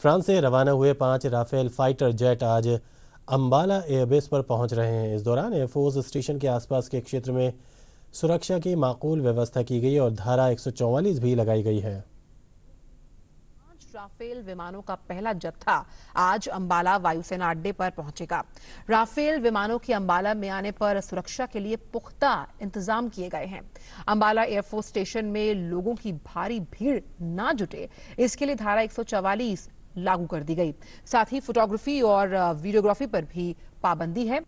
France से रवाना हुए पांच राफेल फाइटर जेट आज अम्बाला एयरबेस पर पहुंच रहे हैं इस दौरान एयरफोर्स स्टेशन के आसपास के क्षेत्र में सुरक्षा की माकूल व्यवस्था की गई और धारा एक भी लगाई गई है राफेल विमानों का पहला जत्था आज अंबाला वायुसेना अड्डे पर पहुंचेगा राफेल विमानों के अंबाला में आने पर सुरक्षा के लिए पुख्ता इंतजाम किए गए हैं अंबाला एयरफोर्स स्टेशन में लोगों की भारी भीड़ ना जुटे इसके लिए धारा 144 लागू कर दी गई साथ ही फोटोग्राफी और वीडियोग्राफी पर भी पाबंदी है